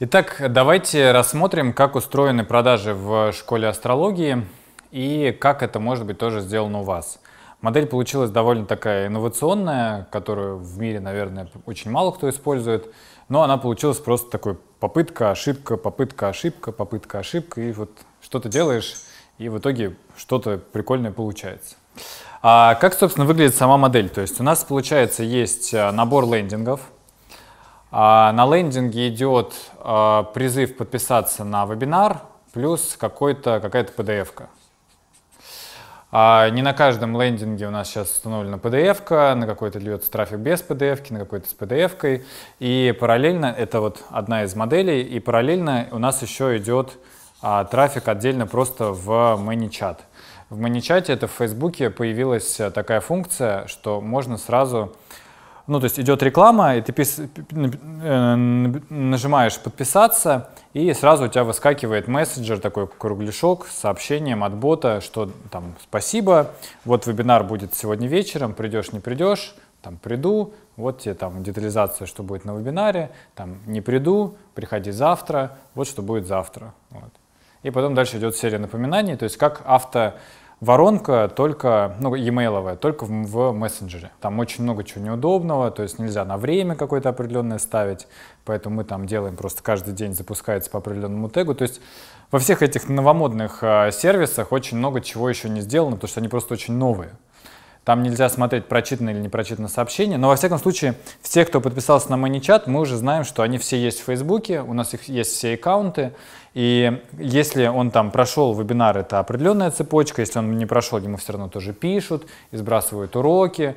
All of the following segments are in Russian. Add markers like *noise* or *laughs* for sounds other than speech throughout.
Итак, давайте рассмотрим, как устроены продажи в школе астрологии и как это может быть тоже сделано у вас. Модель получилась довольно такая инновационная, которую в мире, наверное, очень мало кто использует, но она получилась просто такой попытка, ошибка, попытка, ошибка, попытка, ошибка, и вот что-то делаешь, и в итоге что-то прикольное получается. А как, собственно, выглядит сама модель? То есть у нас, получается, есть а, набор лендингов — а на лендинге идет а, призыв подписаться на вебинар плюс какая-то PDF-ка. А, не на каждом лендинге у нас сейчас установлена PDF, на какой-то льется трафик без PDF, на какой-то с PDF. И параллельно, это вот одна из моделей, и параллельно у нас еще идет трафик отдельно просто в ManyChat. В ManyChat это в Фейсбуке появилась такая функция, что можно сразу ну, то есть идет реклама, и ты пис... Э, нажимаешь подписаться, и сразу у тебя выскакивает мессенджер, такой кругляшок с сообщением от бота, что там спасибо, вот вебинар будет сегодня вечером, придешь, не придешь, там приду, вот тебе там детализация, что будет на вебинаре, там не приду, приходи завтра, вот что будет завтра. Вот. И потом дальше идет серия напоминаний, то есть как авто Воронка только, ну, e-mail, только в, в мессенджере. Там очень много чего неудобного, то есть нельзя на время какое-то определенное ставить, поэтому мы там делаем просто каждый день запускается по определенному тегу. То есть во всех этих новомодных э, сервисах очень много чего еще не сделано, потому что они просто очень новые. Там нельзя смотреть, прочитано или не прочитано сообщение. Но, во всяком случае, все, кто подписался на Маничат, мы уже знаем, что они все есть в Фейсбуке, у нас их есть все аккаунты. И если он там прошел вебинар, это определенная цепочка. Если он не прошел, ему все равно тоже пишут, избрасывают уроки.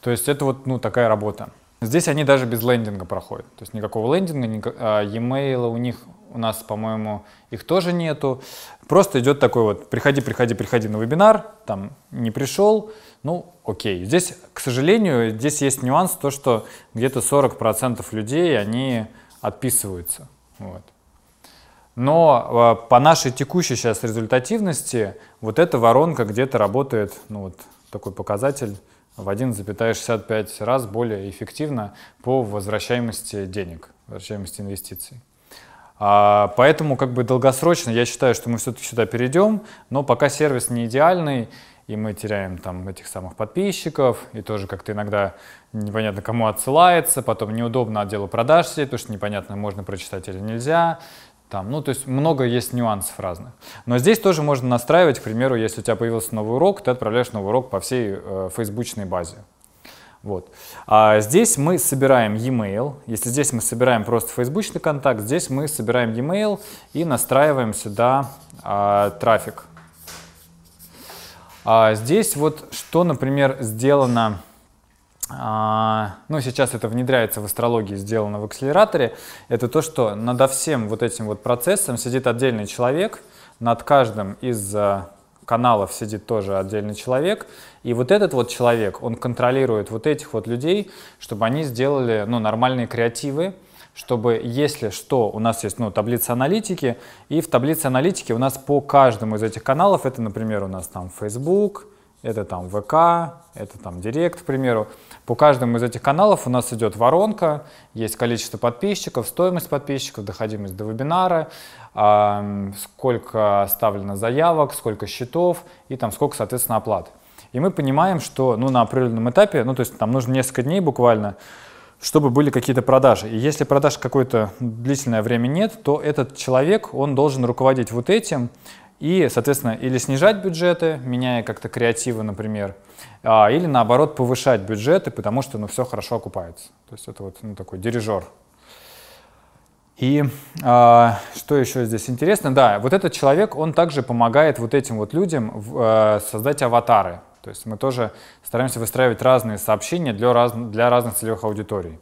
То есть это вот ну, такая работа. Здесь они даже без лендинга проходят. То есть никакого лендинга, ник... А, e-mail у них, у нас, по-моему, их тоже нету. Просто идет такой вот, приходи, приходи, приходи на вебинар, там не пришел, ну окей. Здесь, к сожалению, здесь есть нюанс, то что где-то 40% людей, они отписываются. Вот. Но а, по нашей текущей сейчас результативности вот эта воронка где-то работает, ну вот такой показатель, в 1,65 раз более эффективно по возвращаемости денег, возвращаемости инвестиций. А, поэтому как бы долгосрочно я считаю, что мы все-таки сюда перейдем, но пока сервис не идеальный, и мы теряем там этих самых подписчиков, и тоже как-то иногда непонятно кому отсылается, потом неудобно отделу продаж сидеть, потому что непонятно, можно прочитать или нельзя, там, ну, то есть много есть нюансов разных. Но здесь тоже можно настраивать, к примеру, если у тебя появился новый урок, ты отправляешь новый урок по всей э, фейсбучной базе. Вот. А здесь мы собираем e-mail. Если здесь мы собираем просто фейсбучный контакт, здесь мы собираем e-mail и настраиваем сюда э, трафик. А здесь вот что, например, сделано а, ну, сейчас это внедряется в астрологии, сделано в акселераторе, это то, что над всем вот этим вот процессом сидит отдельный человек, над каждым из э, каналов сидит тоже отдельный человек, и вот этот вот человек, он контролирует вот этих вот людей, чтобы они сделали, ну, нормальные креативы, чтобы, если что, у нас есть ну, таблица аналитики, и в таблице аналитики у нас по каждому из этих каналов, это, например, у нас там Facebook, это там ВК, это там Директ, к примеру. По каждому из этих каналов у нас идет воронка, есть количество подписчиков, стоимость подписчиков, доходимость до вебинара, сколько оставлено заявок, сколько счетов и там сколько, соответственно, оплат. И мы понимаем, что ну, на определенном этапе, ну то есть там нужно несколько дней буквально, чтобы были какие-то продажи. И если продаж какое-то длительное время нет, то этот человек, он должен руководить вот этим, и, соответственно, или снижать бюджеты, меняя как-то креативы, например, а, или наоборот повышать бюджеты, потому что ну, все хорошо окупается. То есть это вот ну, такой дирижер. И э, что еще здесь интересно? Да, вот этот человек, он также помогает вот этим вот людям в, э, создать аватары. То есть мы тоже стараемся выстраивать разные сообщения для, раз, для разных целевых аудиторий.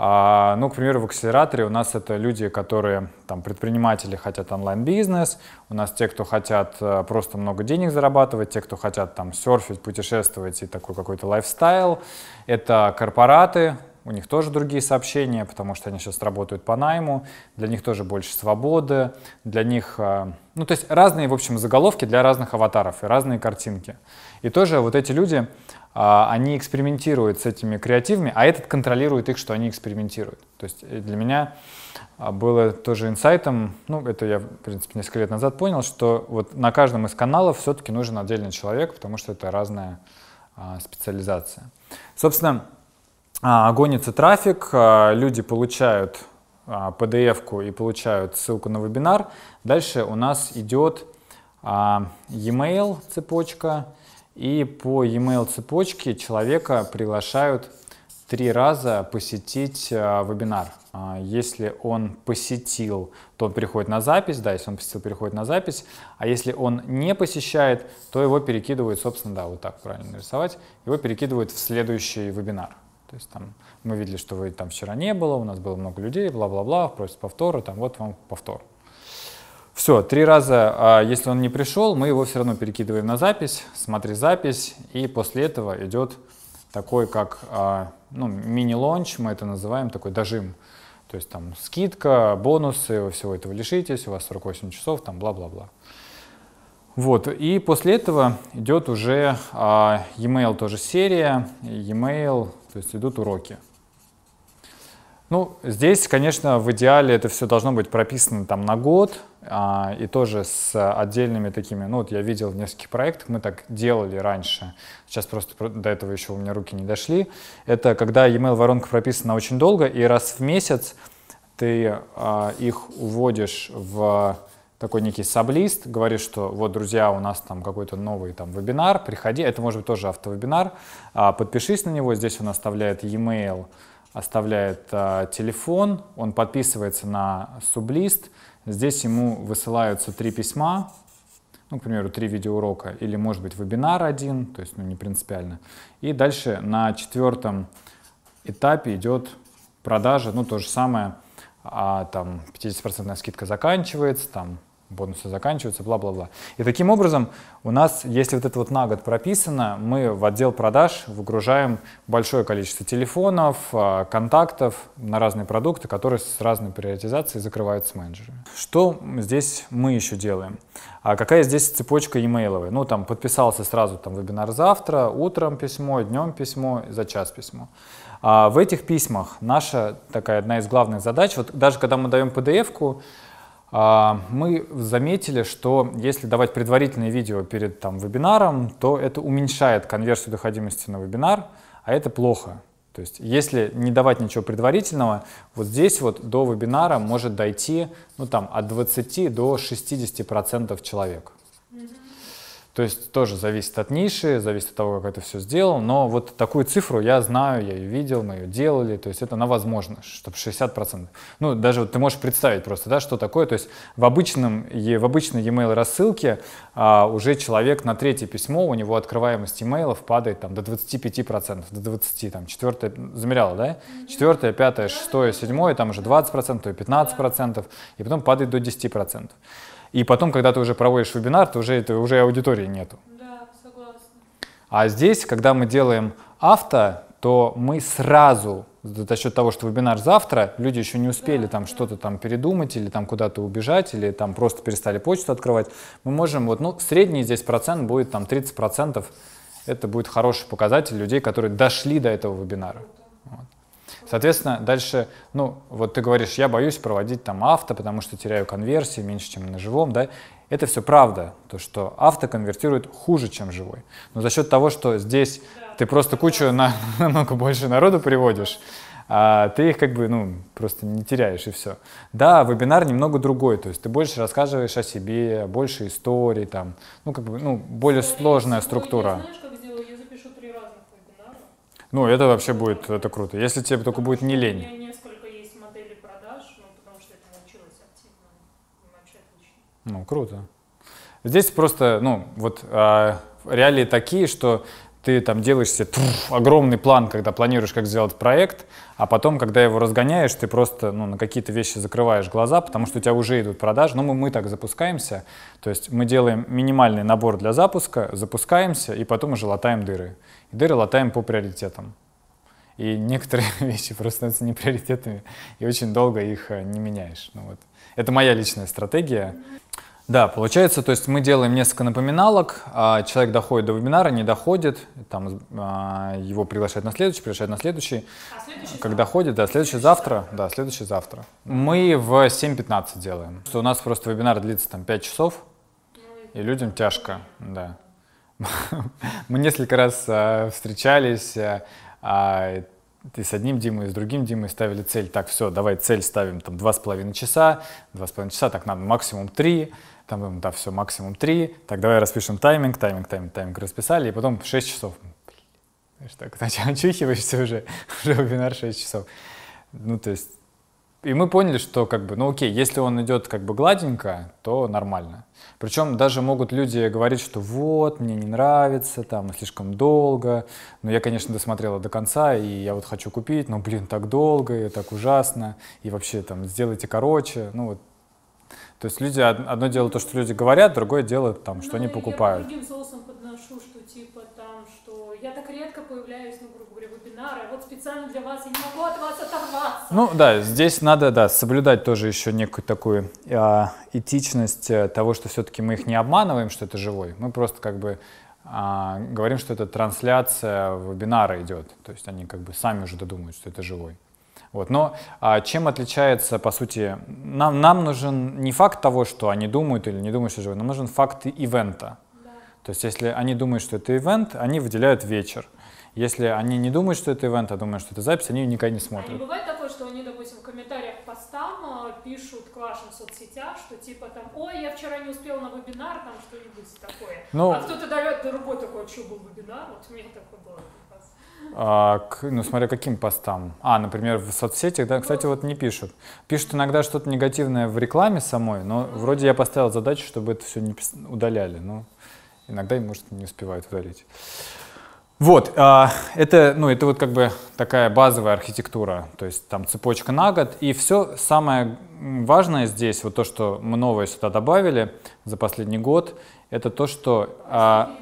А, ну, к примеру, в акселераторе у нас это люди, которые, там, предприниматели хотят онлайн-бизнес, у нас те, кто хотят э, просто много денег зарабатывать, те, кто хотят там серфить, путешествовать и такой какой-то лайфстайл. Это корпораты, у них тоже другие сообщения, потому что они сейчас работают по найму, для них тоже больше свободы, для них, э, ну то есть разные, в общем, заголовки для разных аватаров и разные картинки. И тоже вот эти люди, а, они экспериментируют с этими креативами, а этот контролирует их, что они экспериментируют. То есть э, для меня а, было тоже инсайтом, ну, это я, в принципе, несколько лет назад понял, что вот на каждом из каналов все-таки нужен отдельный человек, потому что это разная а, специализация. Собственно, а, гонится трафик, люди получают PDF-ку и получают ссылку на вебинар. Дальше у нас идет а, e-mail цепочка, и по e-mail цепочке человека приглашают три раза посетить э, вебинар. А, если он посетил, то он переходит на запись, да, если он посетил, переходит на запись, а если он не посещает, то его перекидывают, собственно, да, вот так правильно нарисовать, его перекидывают в следующий вебинар. То есть там мы видели, что вы там вчера не было, у нас было много людей, бла-бла-бла, просит повтора, там вот вам повтор. Все, три раза, а, если он не пришел, мы его все равно перекидываем на запись, смотри запись, и после этого идет такой как а, ну, мини-лонч, мы это называем, такой дожим. То есть там скидка, бонусы, вы всего этого лишитесь, у вас 48 часов, там бла-бла-бла. Вот, и после этого идет уже а, e-mail тоже серия, e-mail, то есть идут уроки. Ну, здесь, конечно, в идеале это все должно быть прописано там на год, а, и тоже с отдельными такими, ну вот я видел в нескольких проектах, мы так делали раньше, сейчас просто до этого еще у меня руки не дошли, это когда e-mail воронка прописана очень долго, и раз в месяц ты а, их уводишь в такой некий саблист, говоришь, что вот, друзья, у нас там какой-то новый там вебинар, приходи, это может быть тоже автовебинар, а, подпишись на него, здесь он оставляет e-mail, оставляет э, телефон, он подписывается на сублист, здесь ему высылаются три письма, ну, к примеру, три видеоурока, или, может быть, вебинар один, то есть, ну, не принципиально. И дальше на четвертом этапе идет продажа, ну, то же самое, а, там, 50% скидка заканчивается, там, бонусы заканчиваются, бла-бла-бла. И таким образом у нас, если вот это вот на год прописано, мы в отдел продаж выгружаем большое количество телефонов, а, контактов на разные продукты, которые с разной приоритизацией закрываются менеджерами. Что здесь мы еще делаем? А какая здесь цепочка e Ну, там подписался сразу там вебинар завтра, утром письмо, днем письмо, за час письмо. А в этих письмах наша такая одна из главных задач, вот даже когда мы даем PDF-ку, а, мы заметили, что если давать предварительное видео перед там, вебинаром, то это уменьшает конверсию доходимости на вебинар, а это плохо. То есть если не давать ничего предварительного, вот здесь вот до вебинара может дойти ну, там, от 20 до 60% человек. Mm-hmm. То есть тоже зависит от ниши, зависит от того, как это все сделал. Но вот такую цифру я знаю, я ее видел, мы ее делали. То есть это на возможно, чтобы 60%. Ну, даже вот ты можешь представить просто, да, что такое. То есть в, обычном, в обычной e-mail рассылке а, уже человек на третье письмо, у него открываемость e падает там, до 25%, до 20%. Там, четвертое, замеряла, да? Четвертое, пятое, шестое, седьмое, там уже 20%, то и 15%. И потом падает до 10%. И потом, когда ты уже проводишь вебинар, то уже, это, уже аудитории нету. Да, согласна. А здесь, когда мы делаем авто, то мы сразу за счет того, что вебинар завтра, люди еще не успели да, там да. что-то там передумать или там куда-то убежать, или там просто перестали почту открывать, мы можем вот, ну, средний здесь процент будет там 30%, это будет хороший показатель людей, которые дошли до этого вебинара. Вот. Соответственно, дальше, ну, вот ты говоришь, я боюсь проводить там авто, потому что теряю конверсии меньше, чем на живом, да, это все правда, то, что авто конвертирует хуже, чем живой. Но за счет того, что здесь да. ты просто кучу на, *laughs* намного больше народу приводишь, а ты их как бы, ну, просто не теряешь и все. Да, вебинар немного другой, то есть ты больше рассказываешь о себе, больше историй там, ну, как бы, ну, более сложная структура. знаешь, как сделаю? Я запишу три разных вебинара. Ну, это вообще будет, это круто. Если тебе только будет не лень. У меня несколько есть моделей продаж, ну, потому что это научилась активно. Ну, вообще отлично. Ну, круто. Здесь просто, ну, вот а, реалии такие, что ты там делаешь себе трф, огромный план, когда планируешь, как сделать проект, а потом, когда его разгоняешь, ты просто ну, на какие-то вещи закрываешь глаза, потому что у тебя уже идут продажи. Но мы, мы так запускаемся, то есть мы делаем минимальный набор для запуска, запускаемся и потом уже латаем дыры. И дыры латаем по приоритетам. И некоторые *laughs* вещи просто становятся неприоритетными, и очень долго их э, не меняешь. Ну, вот. Это моя личная стратегия. Да, получается, то есть мы делаем несколько напоминалок, а человек доходит до вебинара, не доходит, там а, его приглашают на следующий, приглашают на следующий. А следующий Когда завтра? ходит, да, следующий завтра, да, следующий завтра. Мы в 7.15 делаем. У нас просто вебинар длится там 5 часов, и людям тяжко, да. *laughs* Мы несколько раз а, встречались ты с одним Димой, и с другим Димой ставили цель, так, все, давай цель ставим там два с половиной часа, два с половиной часа, так надо максимум три там, да, все, максимум 3, так, давай распишем тайминг, тайминг, тайминг, тайминг расписали, и потом в 6 часов, блин, что, значит, очухиваешься уже, *laughs* уже вебинар 6 часов. Ну, то есть, и мы поняли, что, как бы, ну, окей, если он идет, как бы, гладенько, то нормально. Причем даже могут люди говорить, что вот, мне не нравится, там, слишком долго, но я, конечно, досмотрела до конца, и я вот хочу купить, но, блин, так долго, и так ужасно, и вообще, там, сделайте короче, ну, вот, то есть люди, одно дело то, что люди говорят, другое дело, там, что ну, они покупают. Я другим соусом подношу, что типа там, что я так редко появляюсь, ну, грубо говоря, вебинары, а вот специально для вас я не могу от вас оторваться. Ну да, здесь надо, да, соблюдать тоже еще некую такую а, э, этичность того, что все-таки мы их не обманываем, что это живой. Мы просто как бы э, говорим, что это трансляция вебинара идет. То есть они как бы сами уже додумают, что это живой. Вот. Но а, чем отличается, по сути, нам, нам нужен не факт того, что они думают или не думают, что живут, нам нужен факт ивента. Да. То есть если они думают, что это ивент, они выделяют вечер. Если они не думают, что это ивент, а думают, что это запись, они никогда не смотрят. А не бывает такое, что они, допустим, в комментариях постам э, пишут Простоквашин в соцсетях, что типа там, ой, я вчера не успел на вебинар, там что-нибудь такое. Ну, а кто-то дает другой такой, что был вебинар, вот у меня такой был. А, к, ну, смотря каким постам. А, например, в соцсетях, да, кстати, вот не пишут. Пишут иногда что-то негативное в рекламе самой, но вроде я поставил задачу, чтобы это все не удаляли. Но иногда, может, не успевают удалить. Вот, а, это, ну, это вот как бы такая базовая архитектура, то есть там цепочка на год. И все самое важное здесь, вот то, что мы новое сюда добавили за последний год, это то, что... А,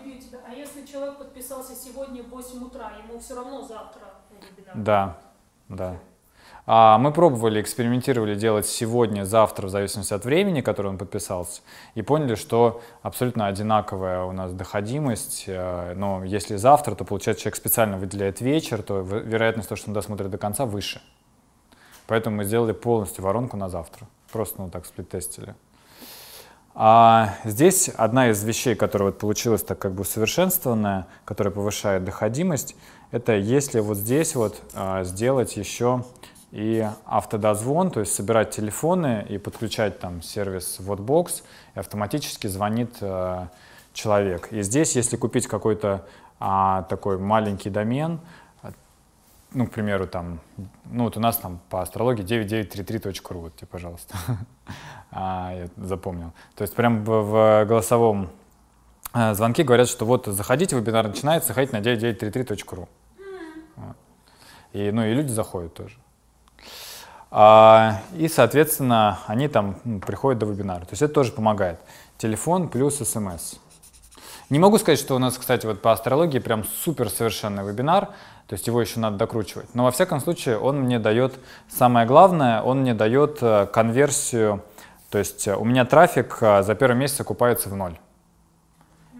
а если человек подписался сегодня в 8 утра, ему все равно завтра вебинар? Да, да. А, мы пробовали, экспериментировали делать сегодня, завтра, в зависимости от времени, которое он подписался, и поняли, что абсолютно одинаковая у нас доходимость. Э, но если завтра, то получается человек специально выделяет вечер, то вероятность того, что он досмотрит до конца, выше. Поэтому мы сделали полностью воронку на завтра. Просто ну, так сплит-тестили. А здесь одна из вещей, которая вот получилась так как бы усовершенствованная, которая повышает доходимость, это если вот здесь вот а, сделать еще и автодозвон, то есть собирать телефоны и подключать там сервис Whatbox, и автоматически звонит э, человек. И здесь, если купить какой-то э, такой маленький домен, э, ну, к примеру, там, ну, вот у нас там по астрологии 9933.ru, вот тебе, пожалуйста, *laughs* а, я запомнил. То есть прям в, голосовом э, звонке говорят, что вот заходите, вебинар начинается, заходите на 9933.ru. Вот. И, ну, и люди заходят тоже. А, и, соответственно, они там ну, приходят до вебинара. То есть это тоже помогает. Телефон плюс смс. Эм Не могу сказать, что у нас, кстати, вот по астрологии прям супер совершенный вебинар, то есть его еще надо докручивать. Но во всяком случае он мне дает, самое главное, он мне дает э, конверсию, то есть э, у меня трафик э, за первый месяц окупается в ноль.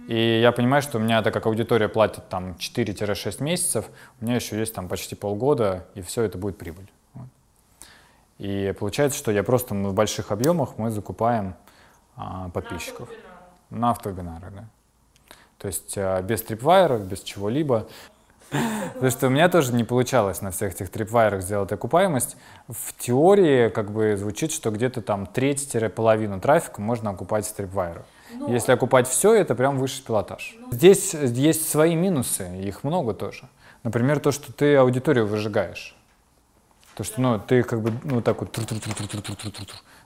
И я понимаю, что у меня, так как аудитория платит там 4-6 месяцев, у меня еще есть там почти полгода, и все это будет прибыль. И получается, что я просто ну, в больших объемах мы закупаем а, подписчиков. На автовебинарах, да. То есть а, без трипвайеров, без чего-либо. Потому что у меня тоже не получалось на всех этих трипвайерах сделать окупаемость. В теории как бы звучит, что где-то там треть-половину трафика можно окупать с трипвайера. Но... Ну, Если окупать все, это прям высший пилотаж. Но... Ну. Здесь есть свои минусы, их много тоже. Например, то, что ты аудиторию выжигаешь. То, что ну, ты как бы ну, так вот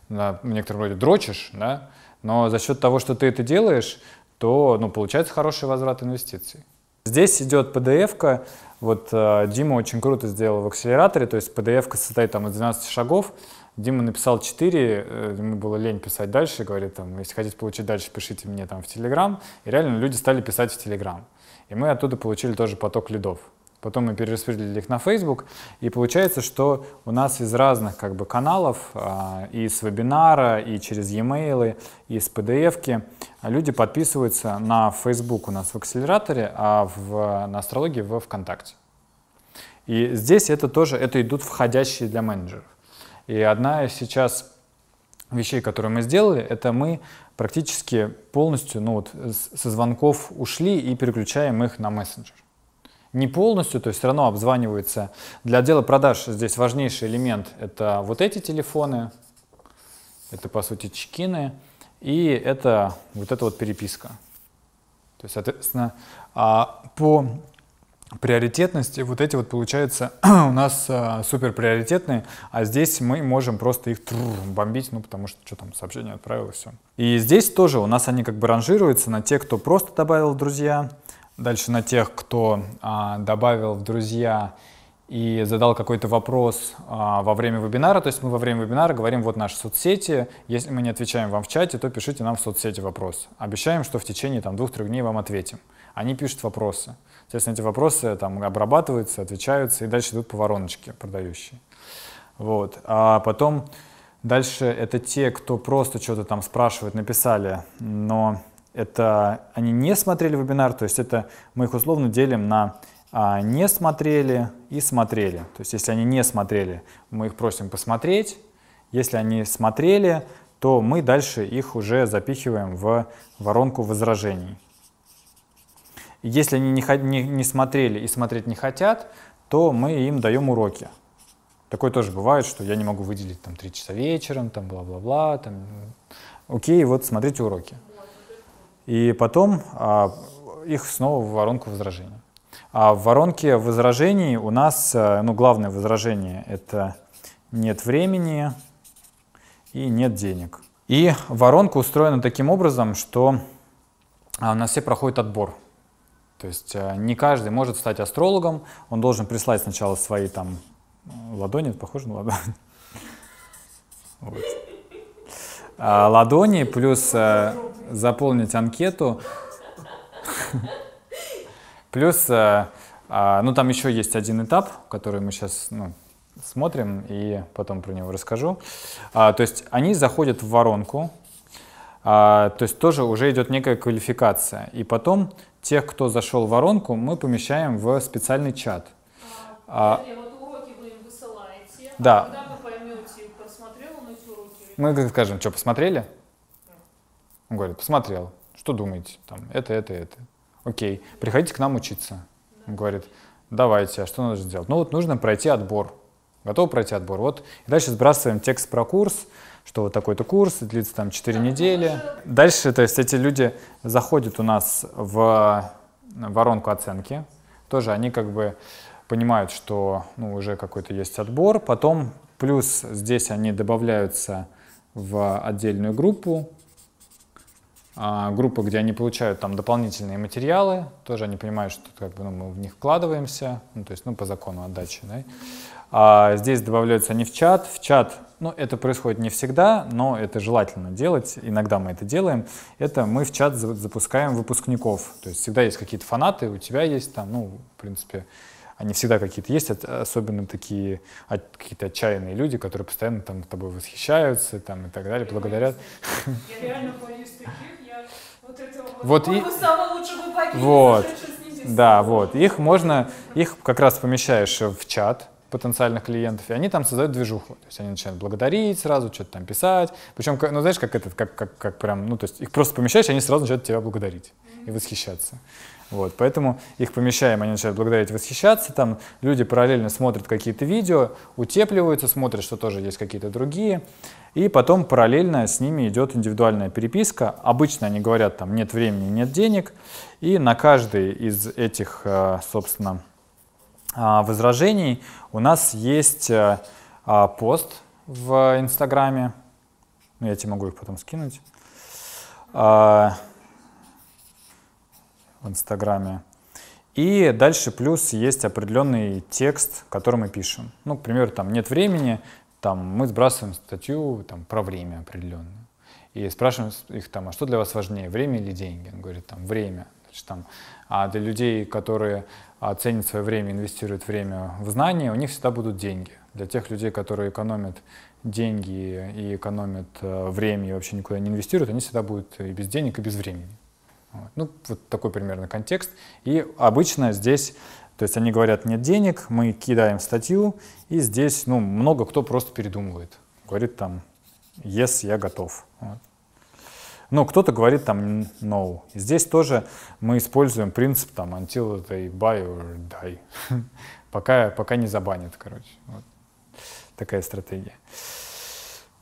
на некотором роде дрочишь, да? но за счет того, что ты это делаешь, то ну, получается хороший возврат инвестиций. Здесь идет PDF-ка. Вот э, Дима очень круто сделал в акселераторе, то есть PDF-ка состоит там из 12 шагов. Дима написал 4, э, ему было лень писать дальше, говорит, там, если хотите получить дальше, пишите мне там в Телеграм. И реально люди стали писать в Телеграм. И мы оттуда получили тоже поток лидов. Потом мы перераспределили их на Facebook, и получается, что у нас из разных как бы, каналов, а, и с вебинара, и через e-mail, и с pdf люди подписываются на Facebook у нас в акселераторе, а в, на астрологии в ВКонтакте. И здесь это тоже, это идут входящие для менеджеров. И одна из сейчас вещей, которые мы сделали, это мы практически полностью ну, вот, со звонков ушли и переключаем их на мессенджер не полностью, то есть все равно обзваниваются. Для отдела продаж здесь важнейший элемент – это вот эти телефоны, это, по сути, чекины, и это вот эта вот переписка. То есть, соответственно, а, по приоритетности вот эти вот, получаются *clears throat* у нас а, супер приоритетные, а здесь мы можем просто их бомбить, ну, потому что что там, сообщение отправилось, все. И здесь тоже у нас они как бы ранжируются на те, кто просто добавил друзья, дальше на тех, кто а, добавил в друзья и задал какой-то вопрос а, во время вебинара. То есть мы во время вебинара говорим, вот наши соцсети, если мы не отвечаем вам в чате, то пишите нам в соцсети вопрос. Обещаем, что в течение там, двух-трех дней вам ответим. Они пишут вопросы. Соответственно, эти вопросы там обрабатываются, отвечаются, и дальше идут по вороночке продающие. Вот. А потом дальше это те, кто просто что-то там спрашивает, написали, но это они не смотрели вебинар, то есть это мы их условно делим на а, не смотрели и смотрели. То есть если они не смотрели, мы их просим посмотреть. Если они смотрели, то мы дальше их уже запихиваем в воронку возражений. Если они не, не, не смотрели и смотреть не хотят, то мы им даем уроки. Такое тоже бывает, что я не могу выделить там 3 часа вечером, там бла-бла-бла, там окей, вот смотрите уроки. И потом а, их снова в воронку возражений. А в воронке возражений у нас, э, ну, главное возражение — это нет времени и нет денег. И воронка устроена таким образом, что а, у нас все проходит отбор. То есть э, не каждый может стать астрологом, он должен прислать сначала свои там э, ладони, похоже на ладони. *laughs* Вот. А, ладони плюс заполнить анкету. Плюс, э, а, ну там еще есть один этап, который мы сейчас ну, смотрим и потом про него расскажу. А, то есть они заходят в воронку, а, то есть тоже уже идет некая квалификация. И потом тех, кто зашел в воронку, мы помещаем в специальный чат. А, да. а когда Мы скажем, что, посмотрели? Он говорит, посмотрел, что думаете, там, это, это, это. Окей, приходите к нам учиться. Он говорит, давайте, а что нужно сделать? Ну вот нужно пройти отбор. Готовы пройти отбор? Вот. И дальше сбрасываем текст про курс, что вот такой-то курс, длится там 4 недели. Ну, дальше, то есть эти люди заходят у нас в воронку оценки. Тоже они как бы понимают, что ну, уже какой-то есть отбор. Потом плюс здесь они добавляются в отдельную группу, а, группы, где они получают там дополнительные материалы, тоже они понимают, что как бы, ну, мы в них вкладываемся, ну, то есть ну, по закону отдачи. Да? А здесь добавляются они в чат. В чат, ну, это происходит не всегда, но это желательно делать. Иногда мы это делаем. Это мы в чат запускаем выпускников. То есть всегда есть какие-то фанаты, у тебя есть там, ну, в принципе, они всегда какие-то есть, особенно такие какие-то отчаянные люди, которые постоянно там тобой восхищаются там, и так далее, благодарят. Я реально боюсь таких, вот, и... вот. Да, вот. Их можно, их как раз помещаешь в чат потенциальных клиентов, и они там создают движуху. То есть они начинают благодарить сразу, что-то там писать. Причем, ну знаешь, как этот, как, как, как прям, ну то есть их просто помещаешь, и они сразу начинают тебя благодарить и восхищаться. Вот, поэтому их помещаем, они начинают благодарить, восхищаться. Там люди параллельно смотрят какие-то видео, утепливаются, смотрят, что тоже есть какие-то другие. И потом параллельно с ними идет индивидуальная переписка. Обычно они говорят, там нет времени, нет денег. И на каждый из этих, э, собственно, а, возражений у нас есть э, а, пост в Инстаграме. Ну, я тебе могу их потом скинуть. А, в Инстаграме. И дальше плюс есть определенный текст, который мы пишем. Ну, к примеру, там нет времени, там мы сбрасываем статью там, про время определенное. И спрашиваем их там, а что для вас важнее, время или деньги? Он говорит, там, время. Значит, там, а для людей, которые а, ценят свое время, инвестируют время в знания, у них всегда будут деньги. Для тех людей, которые экономят деньги и экономят э, время и вообще никуда не инвестируют, они всегда будут и без денег, и без времени. Вот. Ну, вот такой примерно контекст. И обычно здесь то есть они говорят, нет денег, мы кидаем статью, и здесь ну, много кто просто передумывает. Говорит там, yes, я готов. Вот. Ну, кто-то говорит там no. Здесь тоже мы используем принцип там until they buy or die. *laughs* пока, пока не забанят, короче. Вот. Такая стратегия.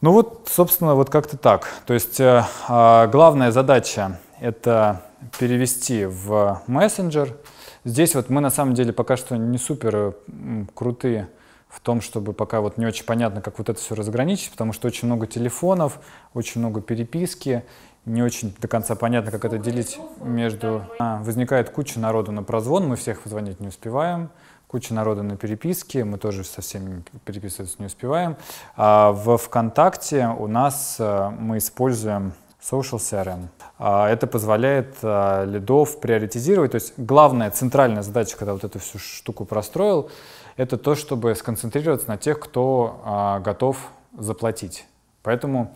Ну вот, собственно, вот как-то так. То есть э, а, главная задача — это перевести в мессенджер — Здесь вот мы на самом деле пока что не супер э, крутые в том, чтобы пока вот не очень понятно, как вот это все разграничить, потому что очень много телефонов, очень много переписки, не очень до конца понятно, как это делить между... А, возникает куча народу на прозвон, мы всех позвонить не успеваем, куча народу на переписке, мы тоже со всеми переписываться не успеваем. А во ВКонтакте у нас э, мы используем Social CRM. А, это позволяет а, лидов приоритизировать. То есть главная центральная задача, когда вот эту всю штуку простроил, это то, чтобы сконцентрироваться на тех, кто а, готов заплатить. Поэтому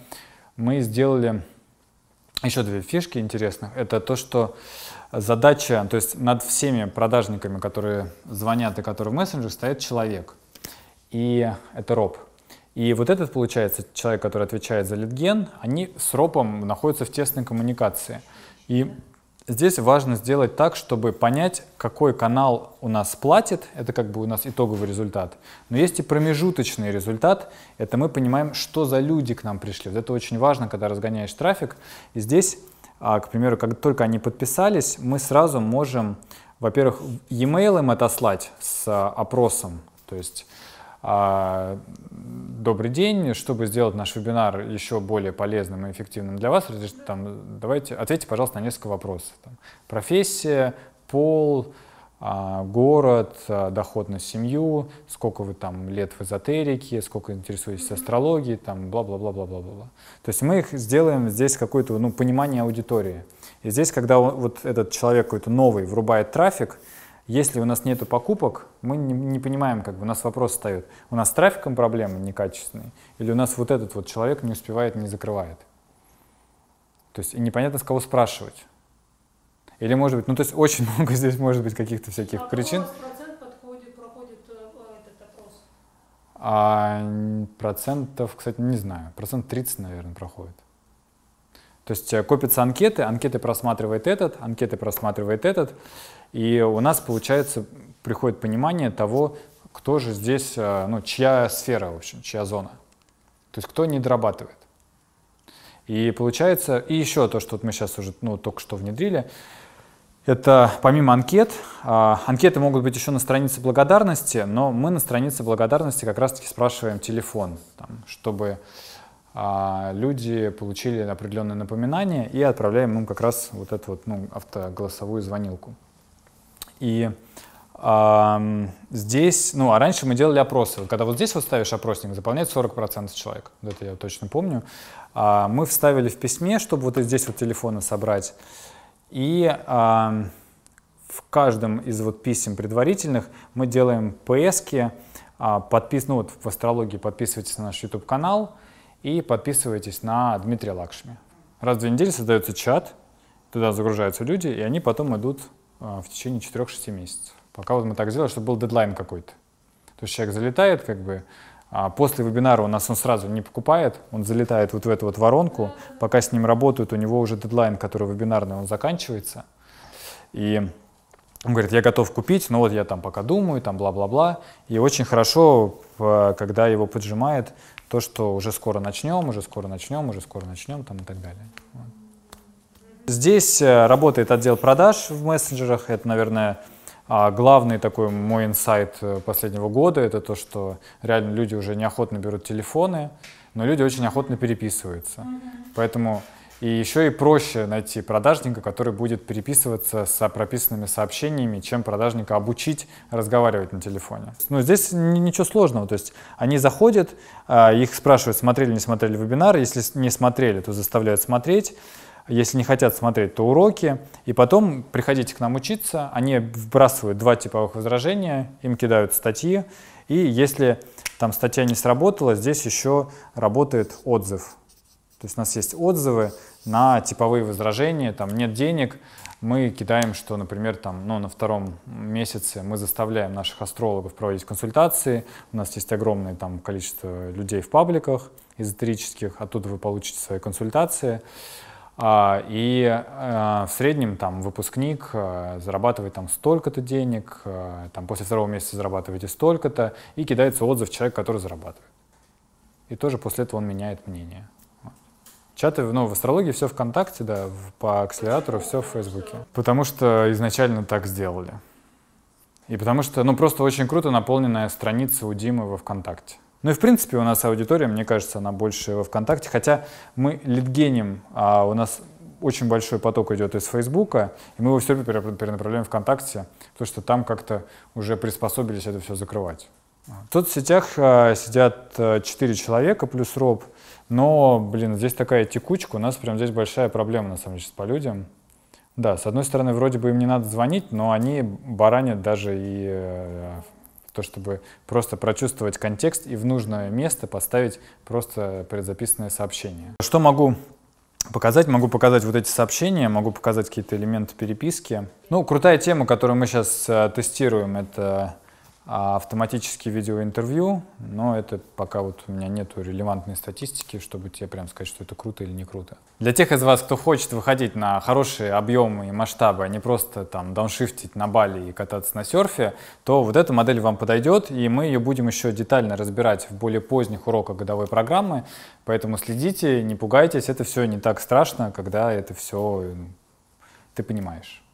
мы сделали еще две фишки интересных. Это то, что задача, то есть над всеми продажниками, которые звонят и которые в мессенджер, стоит человек. И это роб. И вот этот, получается, человек, который отвечает за литген, они с ропом находятся в тесной коммуникации. И здесь важно сделать так, чтобы понять, какой канал у нас платит, это как бы у нас итоговый результат. Но есть и промежуточный результат, это мы понимаем, что за люди к нам пришли. Вот это очень важно, когда разгоняешь трафик. И здесь, а, к примеру, как только они подписались, мы сразу можем, во-первых, e-mail им отослать с а, опросом, то есть а, добрый день. Чтобы сделать наш вебинар еще более полезным и эффективным для вас, там, давайте ответьте, пожалуйста, на несколько вопросов. Там, профессия, пол, а, город, а, доход на семью, сколько вы там лет в эзотерике, сколько интересуетесь астрологией, там бла-бла-бла-бла-бла-бла. То есть мы их сделаем здесь какое-то ну, понимание аудитории. И здесь, когда вот этот человек какой-то новый врубает трафик, если у нас нет покупок, мы не, не понимаем, как бы у нас вопрос встает. У нас с трафиком проблемы некачественные, или у нас вот этот вот человек не успевает, не закрывает. То есть непонятно, с кого спрашивать. Или, может быть, ну, то есть очень *laughs* много здесь может быть каких-то всяких а причин. Э, э, а, процентов, кстати, не знаю. Процент 30, наверное, проходит. То есть э, копятся анкеты, анкеты просматривает этот, анкеты просматривает этот, и у нас, получается, приходит понимание того, кто же здесь, э, ну, чья сфера, в общем, чья зона. То есть кто не дорабатывает. И получается, и еще то, что вот мы сейчас уже, ну, только что внедрили, это помимо анкет, а, анкеты могут быть еще на странице благодарности, но мы на странице благодарности как раз-таки спрашиваем телефон, там, чтобы а, люди получили определенное напоминание и отправляем им как раз вот эту вот ну, автоголосовую звонилку. И э, здесь, ну, а раньше мы делали опросы. когда вот здесь вот ставишь опросник, заполняет 40% человек. Вот это я точно помню. А, мы вставили в письме, чтобы вот здесь вот телефоны собрать. И а, в каждом из вот писем предварительных мы делаем ПС-ки. А, подпис... Ну, вот в астрологии подписывайтесь на наш YouTube-канал и подписывайтесь на Дмитрия Лакшми. Раз в две недели создается чат, туда загружаются люди, и они потом идут а, в течение 4-6 месяцев. Пока вот мы так сделали, чтобы был дедлайн какой-то. То есть человек залетает, как бы, а после вебинара у нас он сразу не покупает, он залетает вот в эту вот воронку, пока с ним работают, у него уже дедлайн, который вебинарный, он заканчивается. И он говорит, я готов купить, но вот я там пока думаю, там бла-бла-бла. И очень хорошо, когда его поджимает то, что уже скоро начнем, уже скоро начнем, уже скоро начнем там, и так далее. Здесь э, работает отдел продаж в мессенджерах. Это, наверное, а, главный такой мой инсайт э, последнего года. Это то, что реально люди уже неохотно берут телефоны, но люди очень охотно переписываются. Поэтому и еще и проще найти продажника, который будет переписываться с прописанными сообщениями, чем продажника обучить разговаривать на телефоне. Но ну, здесь ничего сложного. То есть они заходят, а, их спрашивают, смотрели, не смотрели вебинар. Если не смотрели, то заставляют смотреть. Если не хотят смотреть, то уроки. И потом приходите к нам учиться. Они вбрасывают два типовых возражения, им кидают статьи. И если там статья не сработала, здесь еще работает отзыв. То есть у нас есть отзывы, на типовые возражения, там нет денег, мы кидаем, что, например, там, ну, на втором месяце мы заставляем наших астрологов проводить консультации, у нас есть огромное там, количество людей в пабликах эзотерических, оттуда а вы получите свои консультации, а, и а, в среднем там выпускник а, зарабатывает там столько-то денег, а, там после второго месяца зарабатываете столько-то, и кидается отзыв человека, который зарабатывает. И тоже после этого он меняет мнение. Чаты, ну, в астрологии все ВКонтакте, да, по акселератору все в Фейсбуке. Потому что изначально так сделали. И потому что, ну, просто очень круто наполненная страница у Димы во ВКонтакте. Ну и, в принципе, у нас аудитория, мне кажется, она больше во ВКонтакте. Хотя мы литгеним, а у нас очень большой поток идет из Фейсбука, и мы его все перенаправляем ВКонтакте, потому что там как-то уже приспособились это все закрывать. В сетях а, сидят э, четыре человека плюс Роб. Но, блин, здесь такая текучка, у нас прям здесь большая проблема, на самом деле, по людям. Да, с одной стороны, вроде бы им не надо звонить, но они баранят даже и э, то, чтобы просто прочувствовать контекст и в нужное место поставить просто предзаписанное сообщение. Что могу показать? Могу показать вот эти сообщения, могу показать какие-то элементы переписки. Ну, крутая тема, которую мы сейчас э, тестируем, это а автоматические видеоинтервью, но это пока вот у меня нету релевантной статистики, чтобы тебе прям сказать, что это круто или не круто. Для тех из вас, кто хочет выходить на хорошие объемы и масштабы, а не просто там дауншифтить на Бали и кататься на серфе, то вот эта модель вам подойдет, и мы ее будем еще детально разбирать в более поздних уроках годовой программы, поэтому следите, не пугайтесь, это все не так страшно, когда это все ты понимаешь.